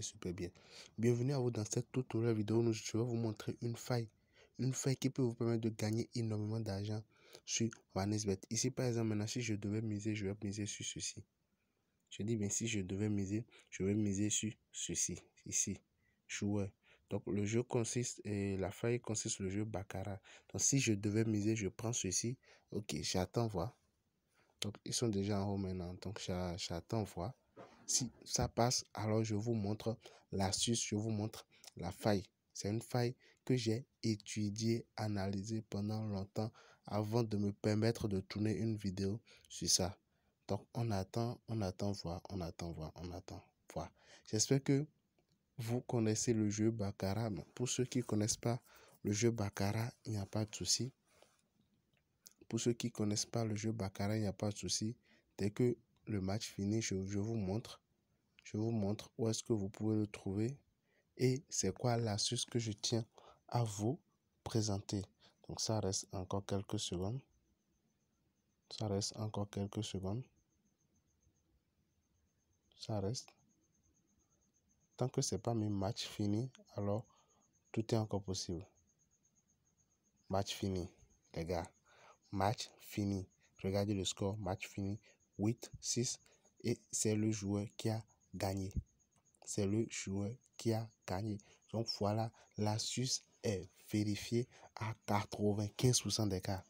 super, bien. Bienvenue à vous dans cette tutoriel vidéo nous je vais vous montrer une faille. Une faille qui peut vous permettre de gagner énormément d'argent sur Vanesbet Ici, par exemple, maintenant, si je devais miser, je vais miser sur ceci. Je dis bien, si je devais miser, je vais miser sur ceci, ici, jouer Donc, le jeu consiste, et la faille consiste le jeu Baccarat. Donc, si je devais miser, je prends ceci. Ok, j'attends voir. Donc, ils sont déjà en haut maintenant. Donc, j'attends voir. Si ça passe, alors je vous montre l'astuce, je vous montre la faille. C'est une faille que j'ai étudiée, analysée pendant longtemps avant de me permettre de tourner une vidéo sur ça. Donc on attend, on attend voir, on attend voir, on attend voir. J'espère que vous connaissez le jeu Baccarat. pour ceux qui ne connaissent pas le jeu Baccarat, il n'y a pas de souci. Pour ceux qui ne connaissent pas le jeu Baccarat, il n'y a pas de souci. Dès que le match fini, je, vous montre. Je vous montre où est-ce que vous pouvez le trouver et c'est quoi l'astuce que je tiens à vous présenter. Donc ça reste encore quelques secondes. Ça reste encore quelques secondes. Ça reste. Tant que c'est pas mes matchs fini, alors tout est encore possible. Match fini, les gars. Match fini. Regardez le score, match fini. 8, 6. Et c'est le joueur qui a gagné. C'est le joueur qui a gagné. Donc voilà, l'astuce est vérifiée à 95% des cas.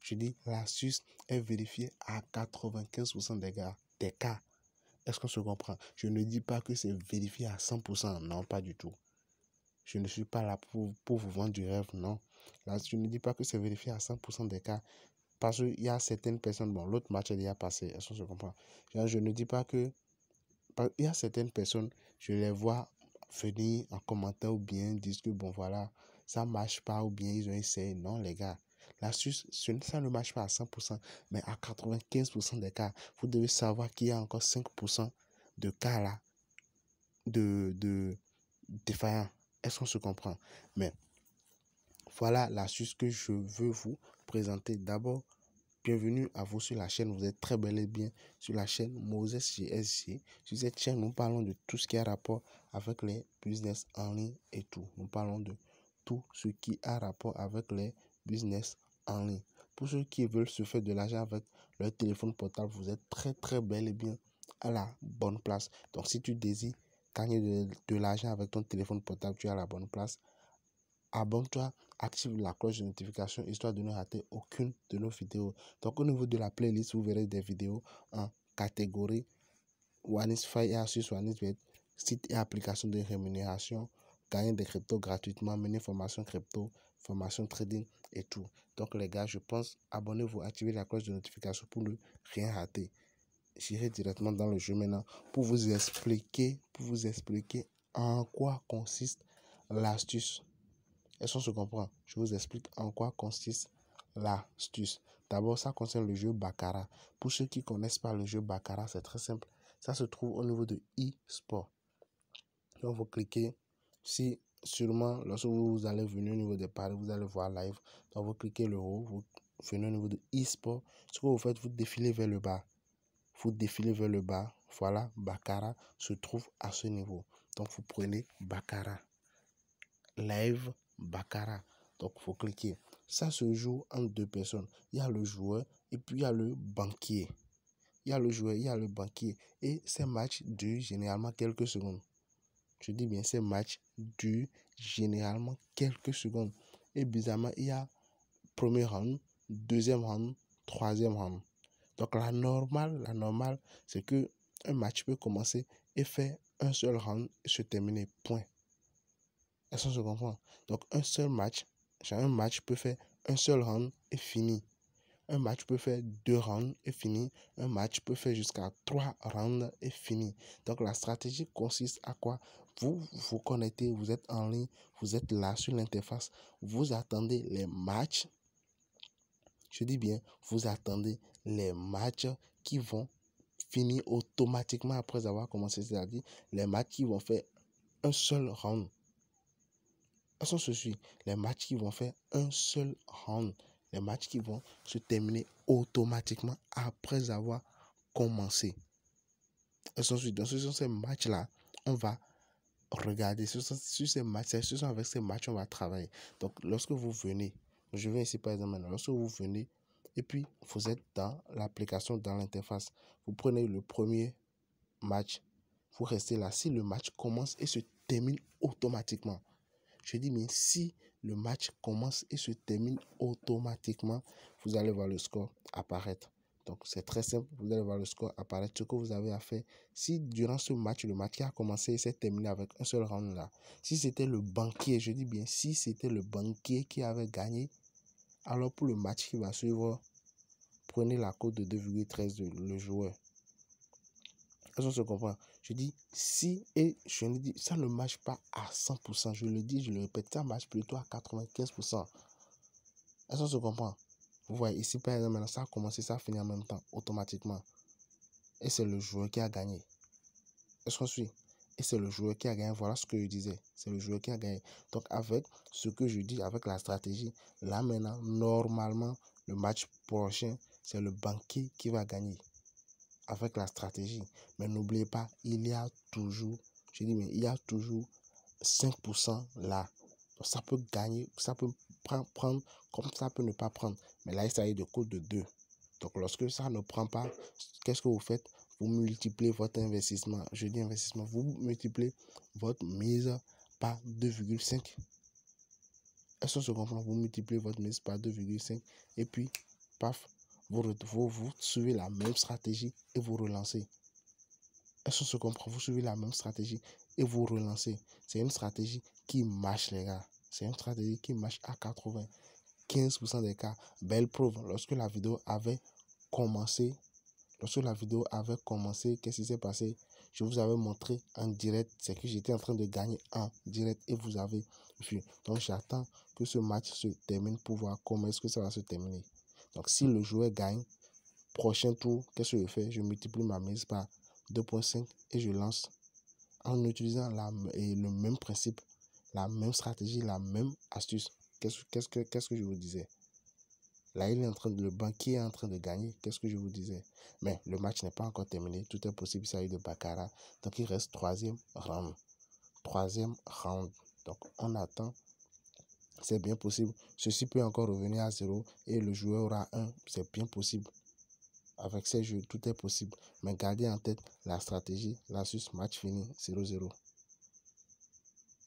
Je dis, l'astuce est vérifiée à 95% des cas. Des cas. Est-ce qu'on se comprend Je ne dis pas que c'est vérifié à 100%. Non, pas du tout. Je ne suis pas là pour, vous vendre du rêve, non. Là, je ne dis pas que c'est vérifié à 100% des cas. Parce qu'il y a certaines personnes, bon, l'autre match est déjà passé, est-ce se comprend Je ne dis pas que. Il y a certaines personnes, je les vois venir en commentaire ou bien disent que, bon, voilà, ça ne marche pas ou bien ils ont essayé. Non, les gars. L'astuce, ça ne marche pas à 100%, mais à 95% des cas, vous devez savoir qu'il y a encore 5% de cas là de, de défaillants. Est-ce qu'on se comprend? Mais voilà l'astuce que je veux vous présenter. D'abord, bienvenue à vous sur la chaîne. Vous êtes très bel et bien sur la chaîne Moses GSG. Sur cette chaîne, nous parlons de tout ce qui a rapport avec les business en ligne et tout. Nous parlons de tout ce qui a rapport avec les business en ligne. Pour ceux qui veulent se faire de l'argent avec leur téléphone portable, vous êtes très très bel et bien à la bonne place. Donc si tu désires gagner de l'argent avec ton téléphone portable, tu es à la bonne place abonne-toi, active la cloche de notification histoire de ne rater aucune de nos vidéos. Donc au niveau de la playlist, vous verrez des vidéos en catégorie OneXFi et Asus site et application de rémunération, gagner des cryptos gratuitement, mener formation crypto, formation trading et tout. Donc les gars, je pense, abonnez-vous, activez la cloche de notification pour ne rien rater. J'irai directement dans le jeu maintenant pour vous expliquer, pour vous expliquer en quoi consiste l'astuce. Est-ce qu'on se comprend Je vous explique en quoi consiste l'astuce. D'abord, ça concerne le jeu Baccarat. Pour ceux qui ne connaissent pas le jeu Baccarat, c'est très simple. Ça se trouve au niveau de e-sport. Donc, vous cliquez. Si sûrement, lorsque vous allez venir au niveau des paris, vous allez voir live. Donc, vous cliquez le haut, vous venez au niveau de e-sport. Ce que vous faites, vous défilez vers le bas. Vous défilez vers le bas. Voilà, Baccarat se trouve à ce niveau. Donc, vous prenez Baccarat. Live Baccarat. Donc, il faut cliquer. Ça se joue en deux personnes. Il y a le joueur et puis il y a le banquier. Il y a le joueur, il y a le banquier. Et ces matchs durent généralement quelques secondes. Je dis bien, ces matchs durent généralement quelques secondes. Et bizarrement, il y a premier round, deuxième round, troisième round. Donc la normale, la normale, c'est que un match peut commencer et faire un seul round et se terminer. Point. Donc un seul match, un match peut faire un seul round et fini. Un match peut faire deux rounds et fini. Un match peut faire jusqu'à trois rounds et fini. Donc la stratégie consiste à quoi Vous vous connectez, vous êtes en ligne, vous êtes là sur l'interface, vous attendez les matchs. Je dis bien, vous attendez les matchs qui vont finir automatiquement après avoir commencé, c'est-à-dire les matchs qui vont faire un seul round façon se suit. Les matchs qui vont faire un seul round, les matchs qui vont se terminer automatiquement après avoir commencé. Ensuite, dans ce sont ces matchs-là, on va regarder. Ce sont, ces matchs, ce sont avec ces matchs, on va travailler. Donc, lorsque vous venez, je vais ici par exemple lorsque vous venez, et puis vous êtes dans l'application, dans l'interface, vous prenez le premier match, vous restez là. Si le match commence et se termine automatiquement, je dis, mais si le match commence et se termine automatiquement, vous allez voir le score apparaître. Donc c'est très simple, vous allez voir le score apparaître. Ce que vous avez à faire, si durant ce match, le match qui a commencé et s'est terminé avec un seul round là, si c'était le banquier, je dis bien si c'était le banquier qui avait gagné, alors pour le match qui va suivre, prenez la cote de 2,13 de le joueur. Est-ce se comprend Je dis, si, et je ne dis, ça ne marche pas à 100%. Je le dis, je le répète, ça marche plutôt à 95%. Est-ce se comprend Vous voyez, ici, par exemple, ça a commencé, ça a fini en même temps, automatiquement. Et c'est le joueur qui a gagné. Est-ce qu'on suit et c'est le joueur qui a gagné. Voilà ce que je disais. C'est le joueur qui a gagné. Donc, avec ce que je dis, avec la stratégie, là maintenant, normalement, le match prochain, c'est le banquier qui va gagner avec la stratégie. Mais n'oubliez pas, il y a toujours, je dis, mais il y a toujours 5% là. ça peut gagner, ça peut prendre, comme ça peut ne pas prendre. Mais là, il est de coup de 2. Donc, lorsque ça ne prend pas, qu'est-ce que vous faites Vous multipliez votre investissement. Je dis investissement, vous multipliez votre mise par 2,5. Est-ce que vous multipliez votre mise par 2,5 et puis, paf, vous, vous, suivez la même stratégie et vous relancez. Est-ce que se comprend Vous suivez la même stratégie et vous relancez. C'est une stratégie qui marche, les gars. C'est une stratégie qui marche à 15% des cas. Belle preuve, lorsque la vidéo avait commencé, lorsque la vidéo avait commencé, qu'est-ce qui s'est passé Je vous avais montré en direct, c'est que j'étais en train de gagner en direct et vous avez vu. Donc j'attends que ce match se termine pour voir comment est-ce que ça va se terminer. Donc si le joueur gagne, prochain tour, qu'est-ce que je fais Je multiplie ma mise par 2.5 et je lance en utilisant et le même principe, la même stratégie, la même astuce. Qu'est-ce que, qu'est-ce que je vous disais Là, il est en train de, le banquier est en train de gagner. Qu'est-ce que je vous disais Mais le match n'est pas encore terminé. Tout est possible. Ça a eu de Bakara. Donc, il reste troisième round. Troisième round. Donc, on attend c'est bien possible. Ceci peut encore revenir à 0 et le joueur aura 1, c'est bien possible. Avec ces jeux, tout est possible. Mais gardez en tête la stratégie, l'astuce, match fini, 0-0.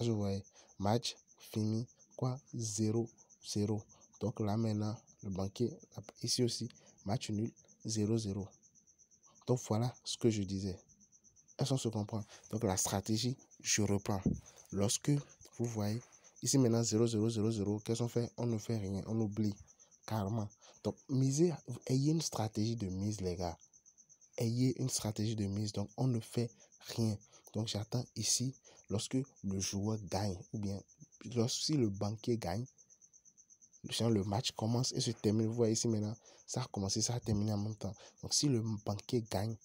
Je voyais, match fini, quoi 0-0. Donc là maintenant, le banquier, ici aussi, match nul, 0-0. Donc voilà ce que je disais. Est-ce qu'on se comprend Donc la stratégie, je reprends. Lorsque vous voyez Ici maintenant 0, 0, 0, 0. Qu'est-ce qu'on fait On ne fait rien, on oublie carrément. Donc, misez, ayez une stratégie de mise, les gars. Ayez une stratégie de mise. Donc, on ne fait rien. Donc, j'attends ici, lorsque le joueur gagne, ou bien si le banquier gagne, le match commence et se termine. Vous voyez ici maintenant, ça a commencé, ça a terminé en même temps. Donc, si le banquier gagne,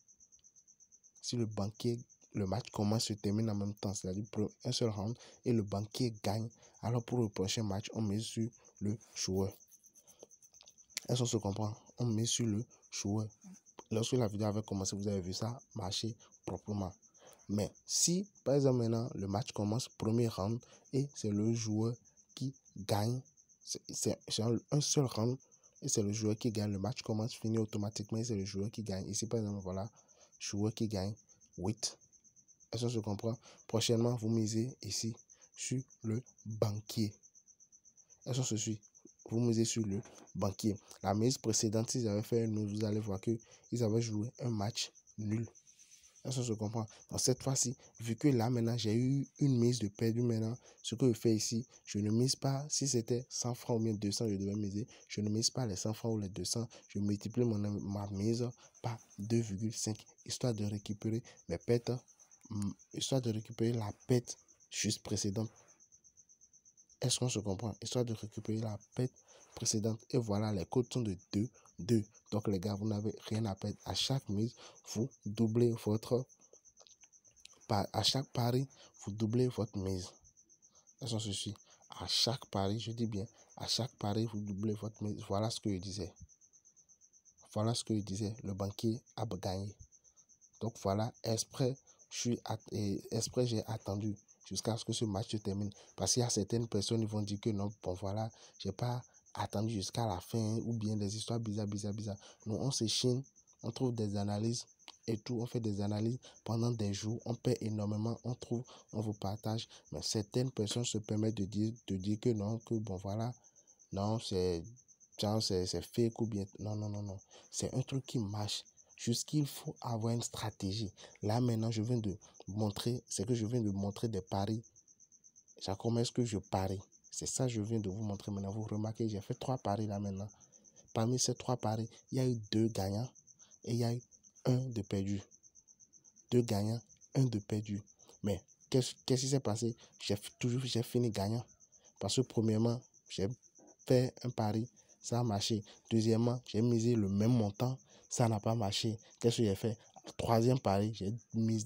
si le banquier, le match commence, se termine en même temps, c'est-à-dire un seul round, et le banquier gagne, alors pour le prochain match, on met sur le joueur. Est-ce qu'on se comprend On met sur le joueur. Lorsque la vidéo avait commencé, vous avez vu ça marcher proprement. Mais si, par exemple, maintenant, le match commence, premier round, et c'est le joueur qui gagne, c'est un, seul round, et c'est le joueur qui gagne, le match commence, finit automatiquement, et c'est le joueur qui gagne. Ici, par exemple, voilà, joueur qui gagne, 8. Est-ce qu'on se comprend Prochainement, vous misez ici sur le banquier. Elles ce ceci. Vous misez sur le banquier. La mise précédente, ils avaient fait nous, vous allez voir qu'ils avaient joué un match nul. Est-ce qu'on se comprend Donc, cette fois-ci, vu que là, maintenant, j'ai eu une mise de perdu, maintenant, ce que je fais ici, je ne mise pas, si c'était 100 francs ou bien 200, je devais miser, je ne mise pas les 100 francs ou les 200, je multiplie mon, ma mise par 2,5, histoire de récupérer mes pertes, mm, histoire de récupérer la perte juste précédente. Est-ce qu'on se comprend Histoire de récupérer la perte précédente. Et voilà, les codes sont de 2, 2. Donc les gars, vous n'avez rien à perdre. À chaque mise, vous doublez votre... À chaque pari, vous doublez votre mise. Est-ce À chaque pari, je dis bien, à chaque pari, vous doublez votre mise. Voilà ce que je disais. Voilà ce que je disais. Le banquier a gagné. Donc voilà, exprès, j'ai attendu jusqu'à ce que ce match se termine. Parce qu'il y a certaines personnes qui vont dire que non, bon voilà, j'ai pas attendu jusqu'à la fin, hein, ou bien des histoires bizarres, bizarres, bizarres. Nous, on se chine, on trouve des analyses et tout, on fait des analyses pendant des jours, on paie énormément, on trouve, on vous partage. Mais certaines personnes se permettent de dire, de dire que non, que bon voilà, non, c'est c'est fake ou bien... Non, non, non, non. C'est un truc qui marche. Jusqu'il faut avoir une stratégie. Là maintenant, je viens de montrer, c'est que je viens de montrer des paris. ça comment ce que je parie C'est ça que je viens de vous montrer maintenant. Vous remarquez, j'ai fait trois paris là maintenant. Parmi ces trois paris, il y a eu deux gagnants et il y a eu un de perdu. Deux gagnants, un de perdu. Mais qu'est-ce qui s'est passé J'ai toujours j'ai fini gagnant. Parce que premièrement, j'ai fait un pari, ça a marché. Deuxièmement, j'ai misé le même montant, ça n'a pas marché. Qu'est-ce que j'ai fait troisième pari, j'ai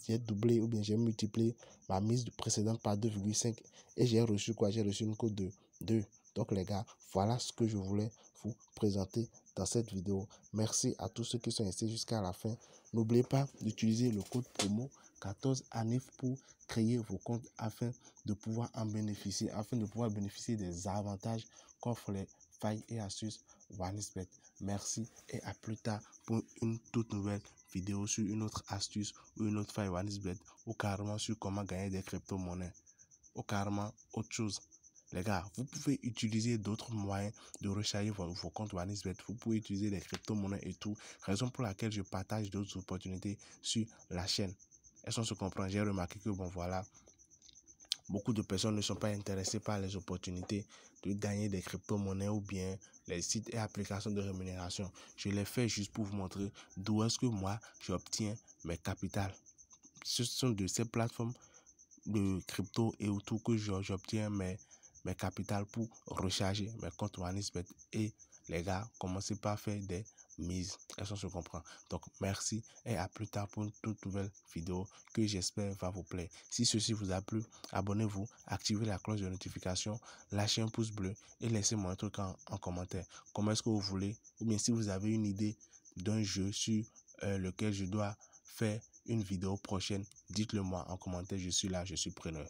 j'ai doublé ou bien j'ai multiplié ma mise précédente par 2,5 et j'ai reçu quoi J'ai reçu une cote de 2. Donc les gars, voilà ce que je voulais vous présenter dans cette vidéo. Merci à tous ceux qui sont restés jusqu'à la fin. N'oubliez pas d'utiliser le code promo 14 ANIF pour créer vos comptes afin de pouvoir en bénéficier, afin de pouvoir bénéficier des avantages qu'offrent les failles et astuces Merci et à plus tard pour une toute nouvelle vidéo sur une autre astuce ou une autre faille Bet ou carrément sur comment gagner des crypto-monnaies ou carrément autre chose. Les gars, vous pouvez utiliser d'autres moyens de recharger vos, compte comptes Vous pouvez utiliser des crypto-monnaies et tout. Raison pour laquelle je partage d'autres opportunités sur la chaîne. Est-ce qu'on se comprend J'ai remarqué que, bon, voilà, Beaucoup de personnes ne sont pas intéressées par les opportunités de gagner des crypto-monnaies ou bien les sites et applications de rémunération. Je les fais juste pour vous montrer d'où est-ce que moi j'obtiens mes capitales. Ce sont de ces plateformes de crypto et autour que j'obtiens mes, mes capitales pour recharger mes comptes OneXBet. Et les gars, commencez par faire des mise Elles sont se comprend. Donc, merci et à plus tard pour une toute nouvelle vidéo que j'espère va vous plaire. Si ceci vous a plu, abonnez-vous, activez la cloche de notification, lâchez un pouce bleu et laissez-moi un truc en, commentaire. Comment est-ce que vous voulez ou bien si vous avez une idée d'un jeu sur euh, lequel je dois faire une vidéo prochaine, dites-le moi en commentaire. Je suis là, je suis preneur.